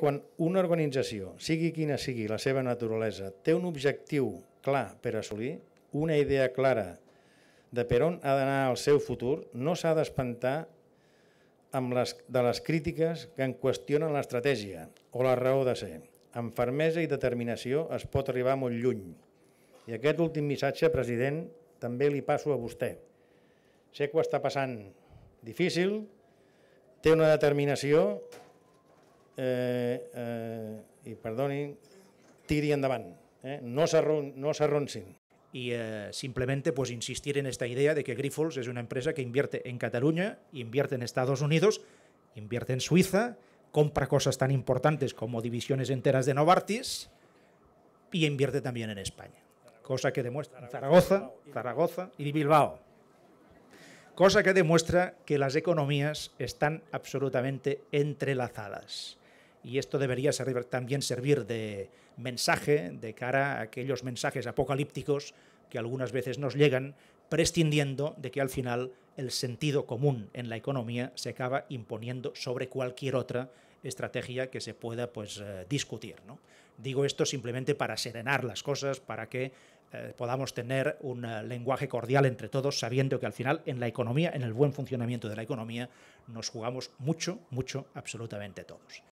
Quan una organització, sigui quina sigui la seva naturalesa, té un objectiu clar per assolir, una idea clara de per on ha d'anar el seu futur, no s'ha d'espantar amb les, de les crítiques que en qüestionen l'estratègia o la raó de ser. Amb fermesa i determinació es pot arribar molt lluny. I aquest últim missatge, president, també li passo a vostè. Sé que ho està passant difícil, té una determinació eh, eh perdonen tiri andaban, eh? no s'arronsin. y eh, simplemente pues insistir en esta idea de que Grifols es una empresa que invierte en Cataluña, invierte en Estados Unidos, invierte en Suiza, compra cosas tan importantes como divisiones enteras de Novartis y invierte también en España. Cosa que demuestra Zaragoza, Zaragoza y Bilbao. Cosa que demuestra que las economías están absolutamente entrelazadas. Y esto debería también servir de mensaje de cara a aquellos mensajes apocalípticos que algunas veces nos llegan, prescindiendo de que al final el sentido común en la economía se acaba imponiendo sobre cualquier otra estrategia que se pueda pues, eh, discutir. Digo esto simplemente para serenar las cosas, para que eh, podamos tener un eh, lenguaje cordial entre todos, sabiendo que al final en la economía, en el buen funcionamiento de la economía, nos jugamos mucho, mucho, absolutamente todos.